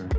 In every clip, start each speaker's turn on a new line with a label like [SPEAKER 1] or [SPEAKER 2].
[SPEAKER 1] Joker.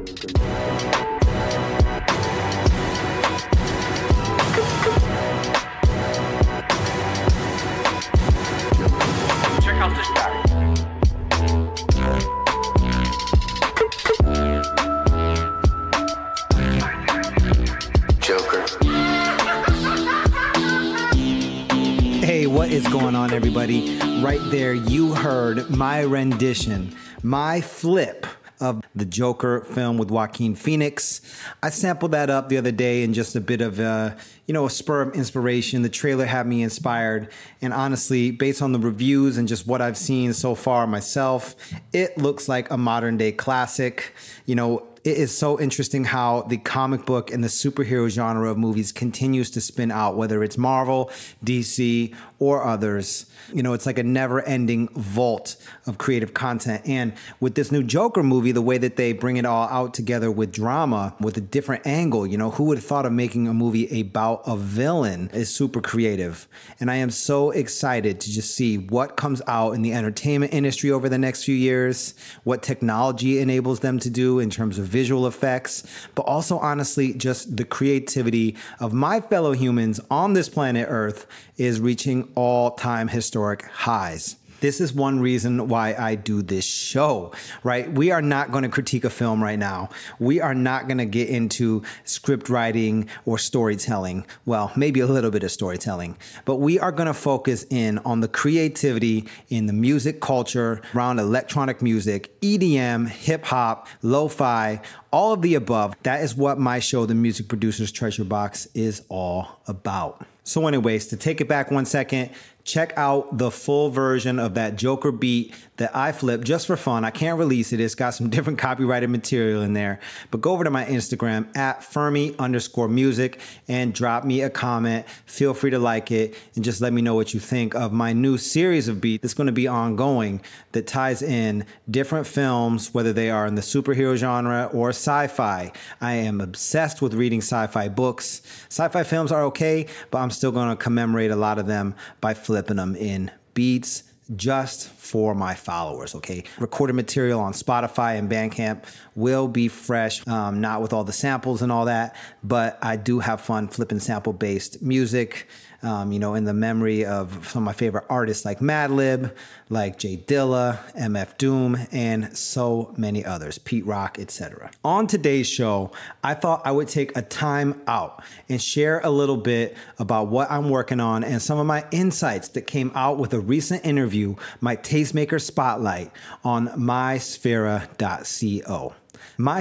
[SPEAKER 1] Hey, what is going on, everybody. Right there, you heard my rendition, my flip of the Joker film with Joaquin Phoenix. I sampled that up the other day in just a bit of, uh, you know, a spur of inspiration. The trailer had me inspired. And honestly, based on the reviews and just what I've seen so far myself, it looks like a modern day classic. You know, it is so interesting how the comic book and the superhero genre of movies continues to spin out, whether it's Marvel, DC, or others. You know, it's like a never ending vault of creative content. And with this new Joker movie, the way that they bring it all out together with drama, with a different angle, you know, who would have thought of making a movie about a villain is super creative. And I am so excited to just see what comes out in the entertainment industry over the next few years, what technology enables them to do in terms of visual effects, but also, honestly, just the creativity of my fellow humans on this planet Earth is reaching all time historic highs. This is one reason why I do this show, right? We are not going to critique a film right now. We are not going to get into script writing or storytelling. Well, maybe a little bit of storytelling, but we are going to focus in on the creativity in the music culture around electronic music, EDM, hip hop, lo fi, all of the above. That is what my show, The Music Producer's Treasure Box, is all about. So, anyways, to take it back one second, Check out the full version of that Joker beat that I flipped just for fun. I can't release it. It's got some different copyrighted material in there. But go over to my Instagram at Fermi underscore music and drop me a comment. Feel free to like it and just let me know what you think of my new series of beats that's going to be ongoing that ties in different films, whether they are in the superhero genre or sci fi. I am obsessed with reading sci fi books. Sci fi films are okay, but I'm still going to commemorate a lot of them by flipping them in beats just for my followers, okay? Recorded material on Spotify and Bandcamp will be fresh, um, not with all the samples and all that, but I do have fun flipping sample based music um, you know, in the memory of some of my favorite artists like Madlib, like Jay Dilla, MF Doom, and so many others, Pete Rock, etc. On today's show, I thought I would take a time out and share a little bit about what I'm working on and some of my insights that came out with a recent interview, my Tastemaker Spotlight on mysphere.co.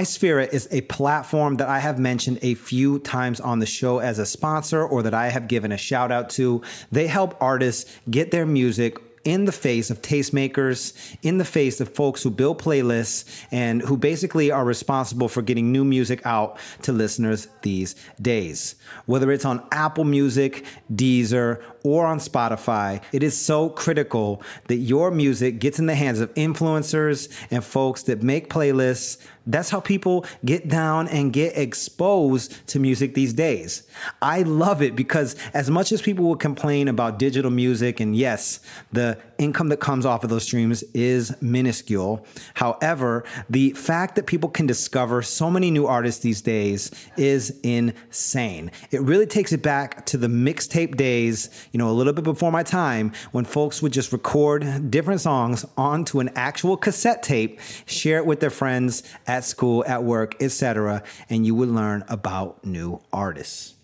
[SPEAKER 1] Spirit is a platform that I have mentioned a few times on the show as a sponsor or that I have given a shout out to. They help artists get their music in the face of tastemakers, in the face of folks who build playlists and who basically are responsible for getting new music out to listeners these days. Whether it's on Apple Music, Deezer, or on Spotify. It is so critical that your music gets in the hands of influencers and folks that make playlists. That's how people get down and get exposed to music these days. I love it because, as much as people will complain about digital music, and yes, the income that comes off of those streams is minuscule. However, the fact that people can discover so many new artists these days is insane. It really takes it back to the mixtape days, you know, a little bit before my time when folks would just record different songs onto an actual cassette tape, share it with their friends at school, at work, etc., and you would learn about new artists.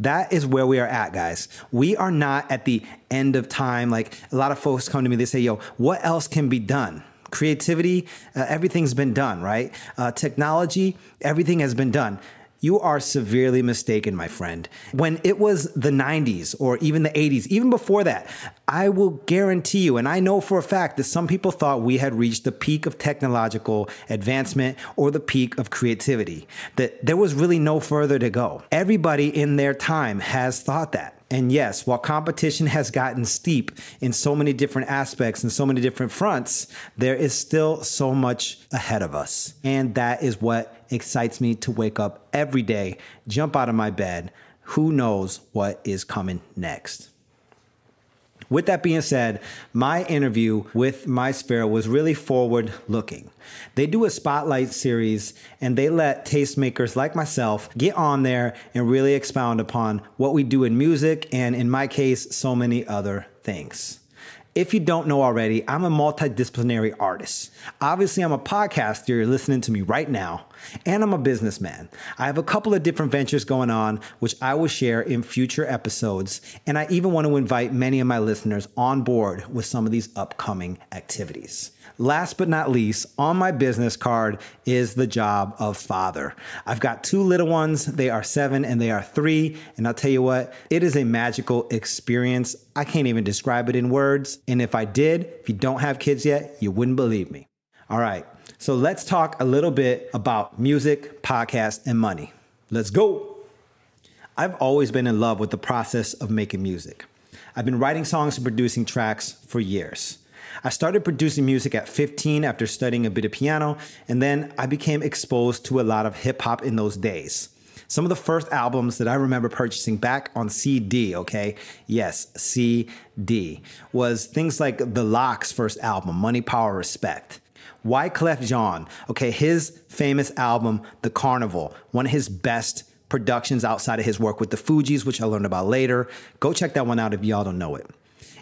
[SPEAKER 1] That is where we are at, guys. We are not at the end of time. Like a lot of folks come to me, they say, yo, what else can be done? Creativity, uh, everything's been done, right? Uh, technology, everything has been done you are severely mistaken, my friend. When it was the 90s or even the 80s, even before that, I will guarantee you, and I know for a fact that some people thought we had reached the peak of technological advancement or the peak of creativity, that there was really no further to go. Everybody in their time has thought that. And yes, while competition has gotten steep in so many different aspects and so many different fronts, there is still so much ahead of us. And that is what excites me to wake up every day, jump out of my bed. Who knows what is coming next? With that being said, my interview with My Sparrow was really forward looking. They do a spotlight series and they let tastemakers like myself get on there and really expound upon what we do in music and, in my case, so many other things. If you don't know already, I'm a multidisciplinary artist. Obviously, I'm a podcaster. You're listening to me right now. And I'm a businessman. I have a couple of different ventures going on, which I will share in future episodes. And I even want to invite many of my listeners on board with some of these upcoming activities. Last but not least, on my business card is the job of father. I've got two little ones. They are seven and they are three. And I'll tell you what, it is a magical experience. I can't even describe it in words. And if I did, if you don't have kids yet, you wouldn't believe me. All right, so let's talk a little bit about music, podcast, and money. Let's go. I've always been in love with the process of making music. I've been writing songs and producing tracks for years. I started producing music at 15 after studying a bit of piano, and then I became exposed to a lot of hip hop in those days. Some of the first albums that I remember purchasing back on CD, okay? Yes, CD, was things like The Lock's first album, Money, Power, Respect. Wyclef Jean, okay, his famous album, The Carnival, one of his best productions outside of his work with the Fugees, which I learned about later. Go check that one out if y'all don't know it.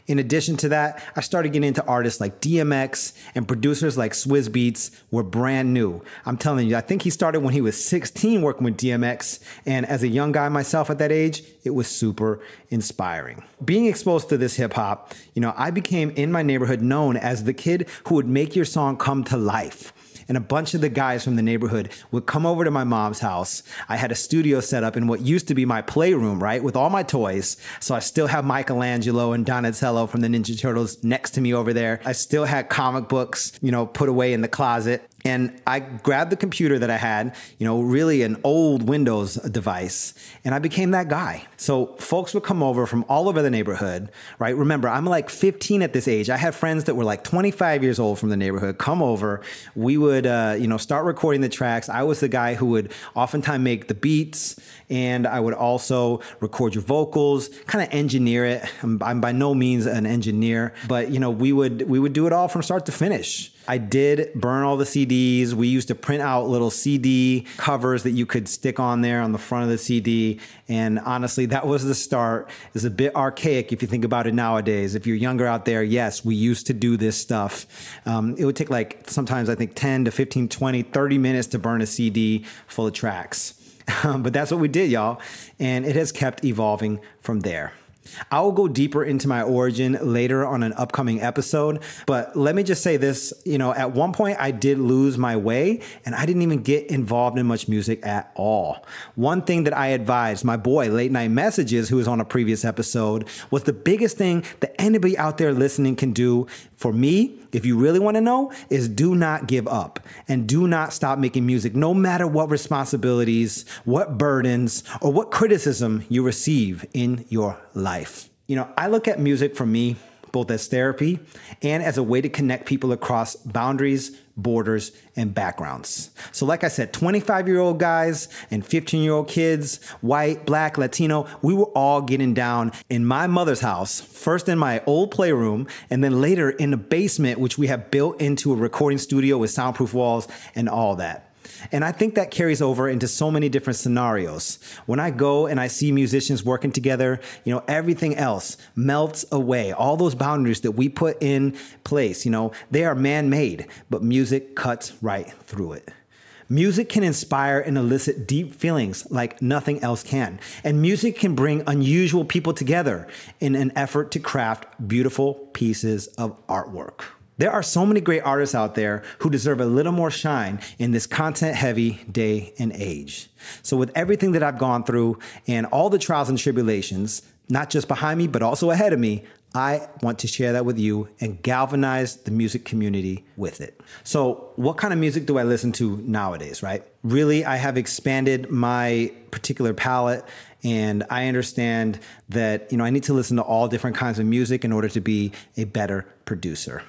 [SPEAKER 1] In addition to that, I started getting into artists like DMX and producers like Swizz Beats were brand new. I'm telling you, I think he started when he was 16 working with DMX. And as a young guy myself at that age, it was super inspiring. Being exposed to this hip hop, you know, I became in my neighborhood known as the kid who would make your song come to life and a bunch of the guys from the neighborhood would come over to my mom's house. I had a studio set up in what used to be my playroom, right, with all my toys. So I still have Michelangelo and Donatello from the Ninja Turtles next to me over there. I still had comic books, you know, put away in the closet. And I grabbed the computer that I had, you know, really an old Windows device, and I became that guy. So folks would come over from all over the neighborhood, right? Remember, I'm like 15 at this age. I had friends that were like 25 years old from the neighborhood come over. We would, uh, you know, start recording the tracks. I was the guy who would oftentimes make the beats, and I would also record your vocals, kind of engineer it. I'm, I'm by no means an engineer, but you know, we would we would do it all from start to finish. I did burn all the CDs. We used to print out little CD covers that you could stick on there on the front of the CD. And honestly, that was the start. It's a bit archaic if you think about it nowadays. If you're younger out there, yes, we used to do this stuff. Um, it would take like sometimes I think 10 to 15, 20, 30 minutes to burn a CD full of tracks. Um, but that's what we did, y'all. And it has kept evolving from there. I will go deeper into my origin later on an upcoming episode, but let me just say this, you know, at one point I did lose my way and I didn't even get involved in much music at all. One thing that I advised my boy Late Night Messages who was on a previous episode was the biggest thing that anybody out there listening can do for me if you really want to know, is do not give up and do not stop making music, no matter what responsibilities, what burdens, or what criticism you receive in your life. You know, I look at music for me both as therapy and as a way to connect people across boundaries, borders, and backgrounds. So, like I said, 25 year old guys and 15 year old kids, white, black, Latino, we were all getting down in my mother's house, first in my old playroom, and then later in the basement, which we have built into a recording studio with soundproof walls and all that. And I think that carries over into so many different scenarios. When I go and I see musicians working together, you know, everything else melts away. All those boundaries that we put in place, you know, they are man made, but music cuts right through it. Music can inspire and elicit deep feelings like nothing else can. And music can bring unusual people together in an effort to craft beautiful pieces of artwork. There are so many great artists out there who deserve a little more shine in this content heavy day and age. So, with everything that I've gone through and all the trials and tribulations, not just behind me, but also ahead of me, I want to share that with you and galvanize the music community with it. So, what kind of music do I listen to nowadays, right? Really, I have expanded my particular palette and I understand that, you know, I need to listen to all different kinds of music in order to be a better producer.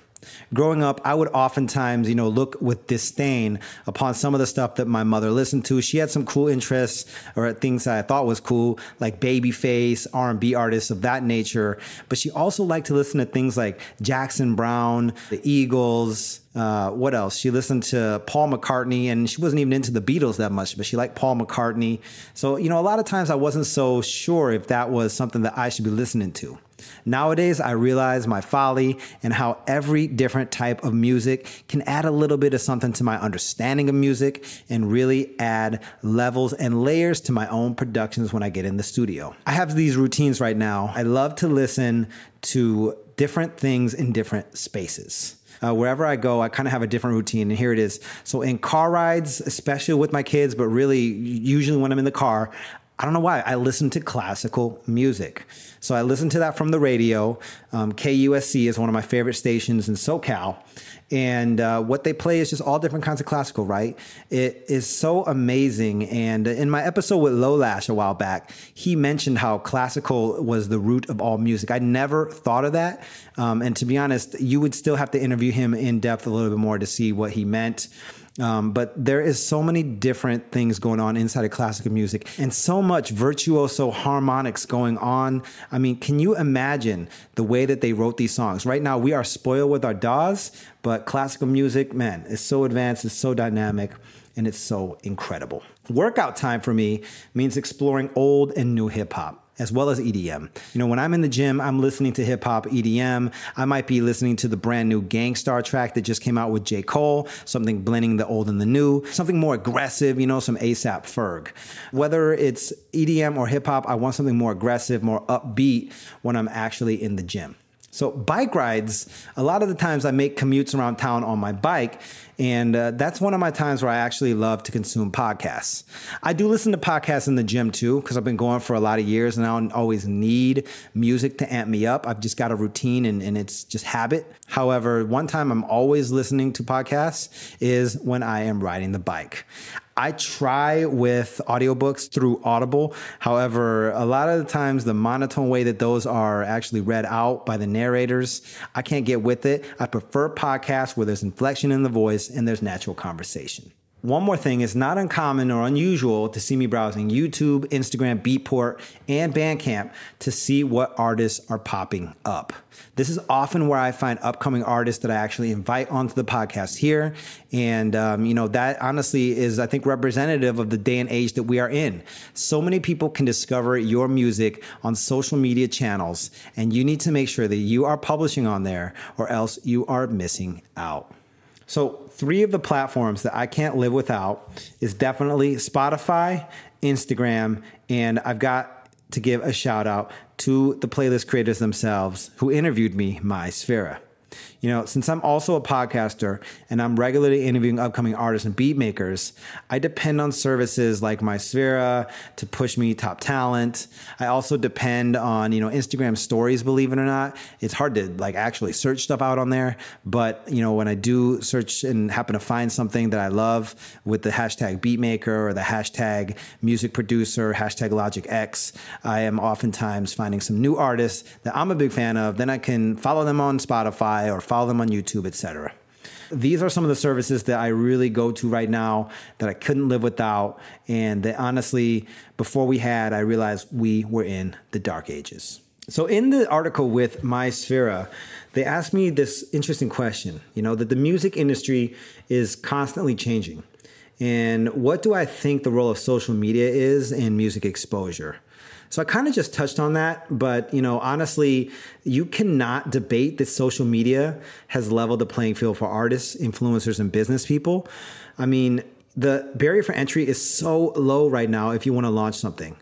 [SPEAKER 1] Growing up, I would oftentimes, you know, look with disdain upon some of the stuff that my mother listened to. She had some cool interests or things that I thought was cool, like Babyface, R&B artists of that nature. But she also liked to listen to things like Jackson Brown, the Eagles, uh, what else? She listened to Paul McCartney, and she wasn't even into the Beatles that much, but she liked Paul McCartney. So, you know, a lot of times I wasn't so sure if that was something that I should be listening to. Nowadays, I realize my folly and how every different type of music can add a little bit of something to my understanding of music and really add levels and layers to my own productions when I get in the studio. I have these routines right now. I love to listen to different things in different spaces. Uh, wherever I go, I kind of have a different routine, and here it is. So, in car rides, especially with my kids, but really usually when I'm in the car, I don't know why. I listen to classical music. So I listen to that from the radio. Um, KUSC is one of my favorite stations in SoCal. And uh, what they play is just all different kinds of classical, right? It is so amazing. And in my episode with Lolash a while back, he mentioned how classical was the root of all music. I never thought of that. Um, and to be honest, you would still have to interview him in depth a little bit more to see what he meant. Um, but there is so many different things going on inside of classical music and so much virtuoso harmonics going on. I mean, can you imagine the way that they wrote these songs? Right now, we are spoiled with our DAWs, but classical music, man, is so advanced, it's so dynamic, and it's so incredible. Workout time for me means exploring old and new hip hop as well as EDM. You know, when I'm in the gym, I'm listening to hip hop, EDM. I might be listening to the brand new Gangstar track that just came out with J. Cole, something blending the old and the new, something more aggressive, you know, some ASAP Ferg. Whether it's EDM or hip hop, I want something more aggressive, more upbeat when I'm actually in the gym. So bike rides, a lot of the times I make commutes around town on my bike, and uh, that's one of my times where I actually love to consume podcasts. I do listen to podcasts in the gym too because I've been going for a lot of years, and I don't always need music to amp me up. I've just got a routine, and, and it's just habit. However, one time I'm always listening to podcasts is when I am riding the bike. I try with audiobooks through Audible. However, a lot of the times the monotone way that those are actually read out by the narrators, I can't get with it. I prefer podcasts where there's inflection in the voice and there's natural conversation one more thing it's not uncommon or unusual to see me browsing YouTube, Instagram, Beatport, and Bandcamp to see what artists are popping up. This is often where I find upcoming artists that I actually invite onto the podcast here. And, um, you know, that honestly is, I think, representative of the day and age that we are in. So many people can discover your music on social media channels, and you need to make sure that you are publishing on there or else you are missing out. So, three of the platforms that I can't live without is definitely Spotify, Instagram, and I've got to give a shout out to the playlist creators themselves who interviewed me, My Sphera. You know, since I'm also a podcaster and I'm regularly interviewing upcoming artists and beat makers, I depend on services like MySphere to push me top talent. I also depend on, you know, Instagram stories, believe it or not. It's hard to like actually search stuff out on there, but you know, when I do search and happen to find something that I love with the hashtag beatmaker or the hashtag music producer, hashtag Logic X, I am oftentimes finding some new artists that I'm a big fan of. Then I can follow them on Spotify Spotify or follow them on YouTube, etc. These are some of the services that I really go to right now that I couldn't live without. And that honestly, before we had, I realized we were in the dark ages. So, in the article with MySphera, they asked me this interesting question you know, that the music industry is constantly changing. And what do I think the role of social media is in music exposure? So I kind of just touched on that, but you know, honestly, you cannot debate that social media has leveled the playing field for artists, influencers, and business people. I mean, the barrier for entry is so low right now if you want to launch something,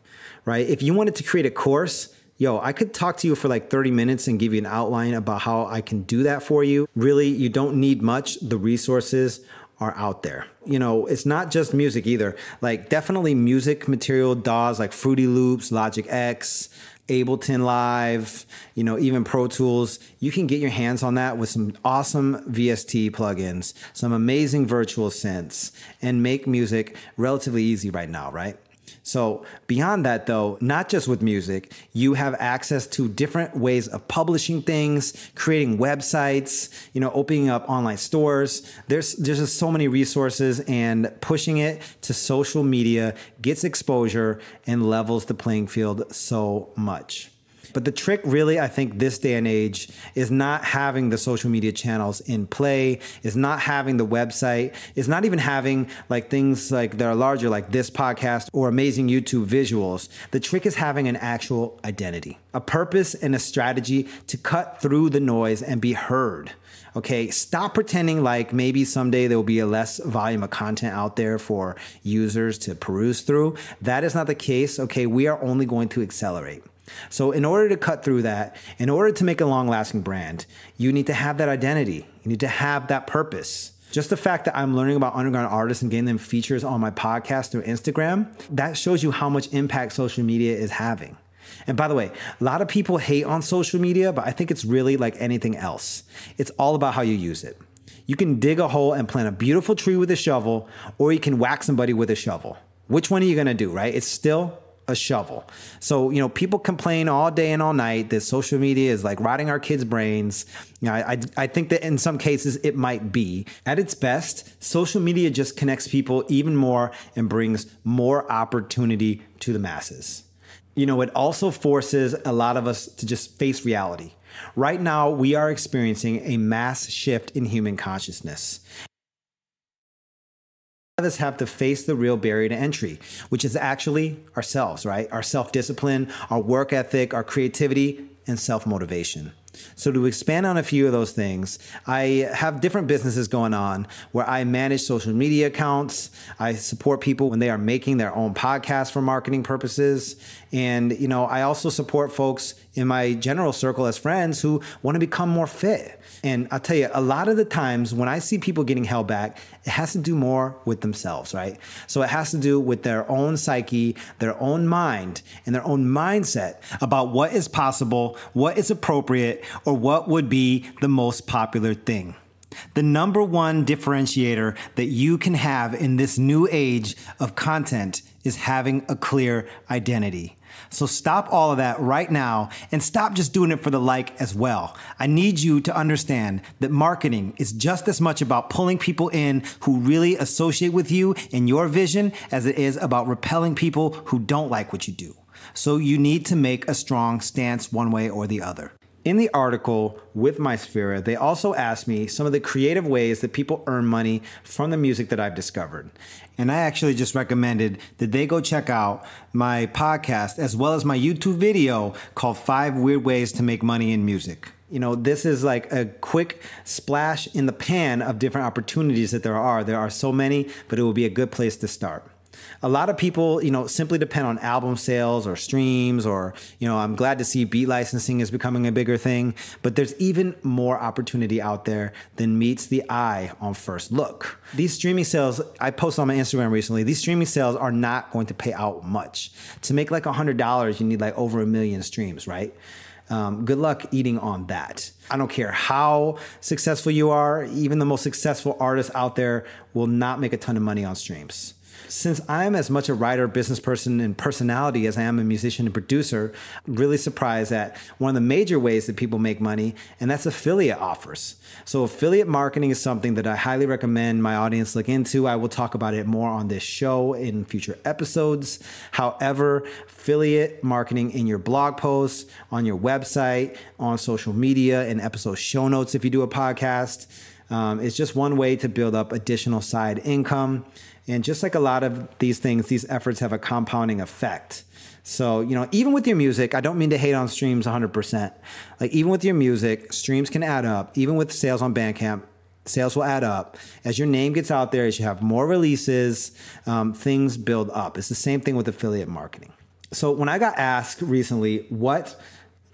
[SPEAKER 1] right? If you wanted to create a course, yo, I could talk to you for like 30 minutes and give you an outline about how I can do that for you. Really, you don't need much. The resources are out there. You know, it's not just music either. Like definitely music material DAWs like Fruity Loops, Logic X, Ableton Live, you know, even Pro Tools. You can get your hands on that with some awesome VST plugins, some amazing virtual synths, and make music relatively easy right now, right? So, beyond that, though, not just with music, you have access to different ways of publishing things, creating websites, you know, opening up online stores. There's, there's just so many resources, and pushing it to social media gets exposure and levels the playing field so much. But the trick, really, I think this day and age is not having the social media channels in play, is not having the website, is not even having like things like that are larger, like this podcast or amazing YouTube visuals. The trick is having an actual identity, a purpose, and a strategy to cut through the noise and be heard. Okay, stop pretending like maybe someday there will be a less volume of content out there for users to peruse through. That is not the case. Okay, we are only going to accelerate. So, in order to cut through that, in order to make a long lasting brand, you need to have that identity. You need to have that purpose. Just the fact that I'm learning about underground artists and getting them features on my podcast through Instagram, that shows you how much impact social media is having. And by the way, a lot of people hate on social media, but I think it's really like anything else. It's all about how you use it. You can dig a hole and plant a beautiful tree with a shovel, or you can whack somebody with a shovel. Which one are you gonna do, right? It's still a shovel. So, you know, people complain all day and all night that social media is like rotting our kids' brains. You know, I, I think that in some cases it might be. At its best, social media just connects people even more and brings more opportunity to the masses. You know, it also forces a lot of us to just face reality. Right now, we are experiencing a mass shift in human consciousness of us have to face the real barrier to entry, which is actually ourselves, right? Our self discipline, our work ethic, our creativity, and self motivation. So, to expand on a few of those things, I have different businesses going on where I manage social media accounts. I support people when they are making their own podcasts for marketing purposes. And, you know, I also support folks in my general circle as friends who want to become more fit. And I'll tell you, a lot of the times when I see people getting held back, it has to do more with themselves, right? So it has to do with their own psyche, their own mind, and their own mindset about what is possible, what is appropriate, or what would be the most popular thing. The number one differentiator that you can have in this new age of content is having a clear identity. So stop all of that right now and stop just doing it for the like as well. I need you to understand that marketing is just as much about pulling people in who really associate with you and your vision as it is about repelling people who don't like what you do. So you need to make a strong stance one way or the other. In the article with MySphere, they also asked me some of the creative ways that people earn money from the music that I've discovered. And I actually just recommended that they go check out my podcast as well as my YouTube video called Five Weird Ways to Make Money in Music you know this is like a quick splash in the pan of different opportunities that there are there are so many but it will be a good place to start a lot of people, you know, simply depend on album sales or streams or, you know, I'm glad to see beat licensing is becoming a bigger thing, but there's even more opportunity out there than meets the eye on first look. These streaming sales, I posted on my Instagram recently, these streaming sales are not going to pay out much. To make like $100, you need like over a million streams, right? Um, good luck eating on that. I don't care how successful you are, even the most successful artists out there will not make a ton of money on streams. Since I'm as much a writer, business person, and personality as I am a musician and producer, I'm really surprised at one of the major ways that people make money, and that's affiliate offers. So, affiliate marketing is something that I highly recommend my audience look into. I will talk about it more on this show in future episodes. However, affiliate marketing in your blog posts, on your website, on social media, and episode show notes if you do a podcast. Um, it's just one way to build up additional side income. And just like a lot of these things, these efforts have a compounding effect. So, you know, even with your music, I don't mean to hate on streams 100%. Like, even with your music, streams can add up. Even with sales on Bandcamp, sales will add up. As your name gets out there, as you have more releases, um, things build up. It's the same thing with affiliate marketing. So, when I got asked recently what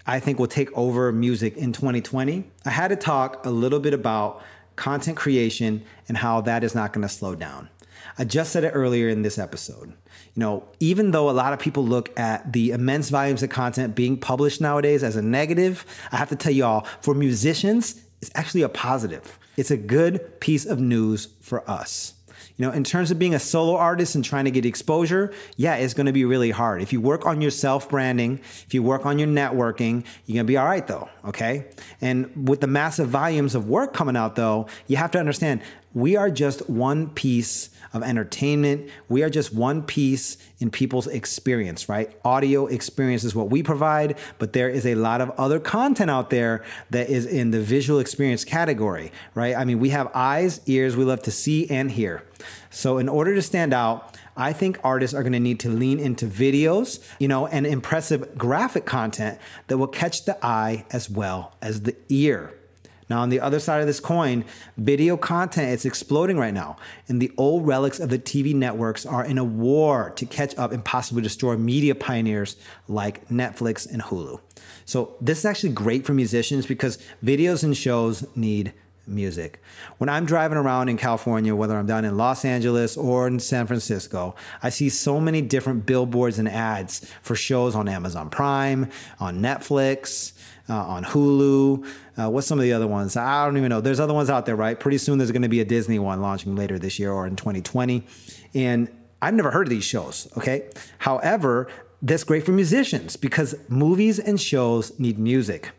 [SPEAKER 1] I think will take over music in 2020, I had to talk a little bit about content creation and how that is not going to slow down. I just said it earlier in this episode. You know, even though a lot of people look at the immense volumes of content being published nowadays as a negative, I have to tell y'all, for musicians, it's actually a positive. It's a good piece of news for us. You know, in terms of being a solo artist and trying to get exposure, yeah, it's going to be really hard. If you work on your self branding, if you work on your networking, you're going to be all right though, okay? And with the massive volumes of work coming out though, you have to understand we are just one piece of entertainment. We are just one piece in people's experience, right? Audio experience is what we provide, but there is a lot of other content out there that is in the visual experience category, right? I mean, we have eyes, ears, we love to see and hear. So, in order to stand out, I think artists are gonna need to lean into videos, you know, and impressive graphic content that will catch the eye as well as the ear. Now, on the other side of this coin, video content is exploding right now, and the old relics of the TV networks are in a war to catch up and possibly destroy media pioneers like Netflix and Hulu. So, this is actually great for musicians because videos and shows need music. When I'm driving around in California, whether I'm down in Los Angeles or in San Francisco, I see so many different billboards and ads for shows on Amazon Prime, on Netflix, uh, on Hulu. Uh, what's some of the other ones? I don't even know. There's other ones out there, right? Pretty soon there's going to be a Disney one launching later this year or in 2020. And I've never heard of these shows, okay? However, that's great for musicians because movies and shows need music.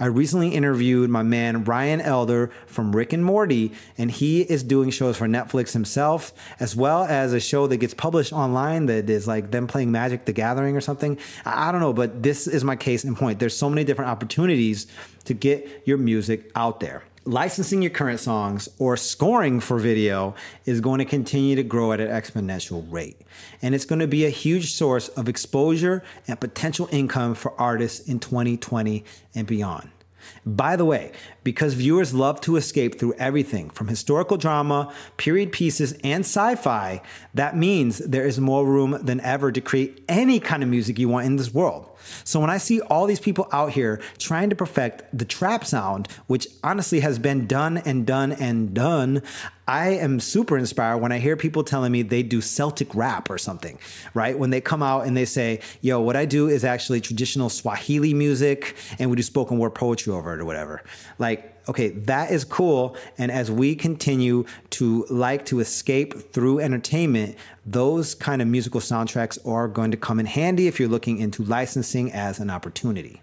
[SPEAKER 1] I recently interviewed my man Ryan Elder from Rick and Morty, and he is doing shows for Netflix himself, as well as a show that gets published online that is like them playing Magic the Gathering or something. I don't know, but this is my case in point. There's so many different opportunities to get your music out there licensing your current songs or scoring for video is going to continue to grow at an exponential rate. And it's going to be a huge source of exposure and potential income for artists in 2020 and beyond. By the way, because viewers love to escape through everything from historical drama, period pieces, and sci fi, that means there is more room than ever to create any kind of music you want in this world. So when I see all these people out here trying to perfect the trap sound, which honestly has been done and done and done, I am super inspired when I hear people telling me they do Celtic rap or something, right? When they come out and they say, yo, what I do is actually traditional Swahili music and we do spoken word poetry over it or whatever. Like, Okay, that is cool. And as we continue to like to escape through entertainment, those kind of musical soundtracks are going to come in handy if you're looking into licensing as an opportunity.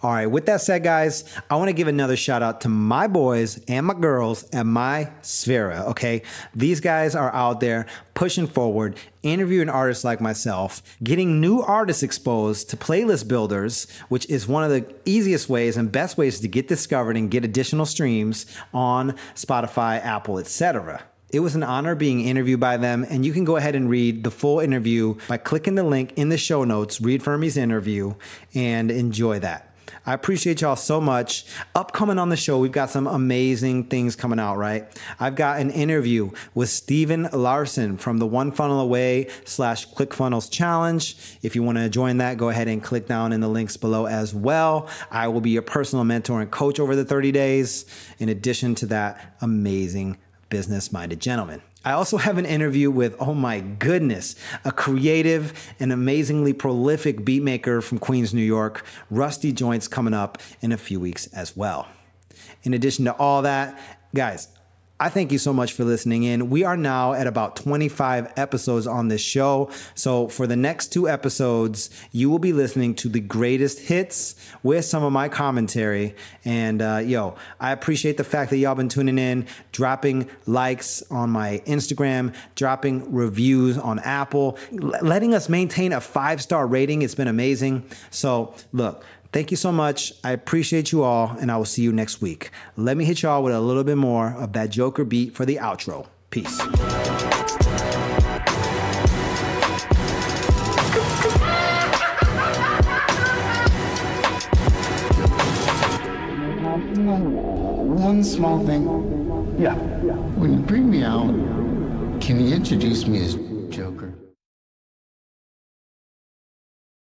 [SPEAKER 1] All right, with that said, guys, I want to give another shout out to my boys and my girls and my Sphere. okay? These guys are out there pushing forward, interviewing artists like myself, getting new artists exposed to playlist builders, which is one of the easiest ways and best ways to get discovered and get additional streams on Spotify, Apple, etc. It was an honor being interviewed by them, and you can go ahead and read the full interview by clicking the link in the show notes, read Fermi's interview, and enjoy that. I appreciate y'all so much. Upcoming on the show, we've got some amazing things coming out, right? I've got an interview with Steven Larson from the One Funnel Away slash ClickFunnels Challenge. If you want to join that, go ahead and click down in the links below as well. I will be your personal mentor and coach over the 30 days, in addition to that amazing business minded gentleman. I also have an interview with, oh my goodness, a creative and amazingly prolific beatmaker from Queens, New York. Rusty Joints coming up in a few weeks as well. In addition to all that, guys, I thank you so much for listening in. We are now at about 25 episodes on this show. So, for the next two episodes, you will be listening to the greatest hits with some of my commentary. And, uh, yo, I appreciate the fact that y'all been tuning in, dropping likes on my Instagram, dropping reviews on Apple, letting us maintain a five star rating. It's been amazing. So, look, Thank you so much. I appreciate you all, and I will see you next week. Let me hit y'all with a little bit more of that Joker beat for the outro. Peace. One small thing. Yeah. When you bring me out, can you introduce me as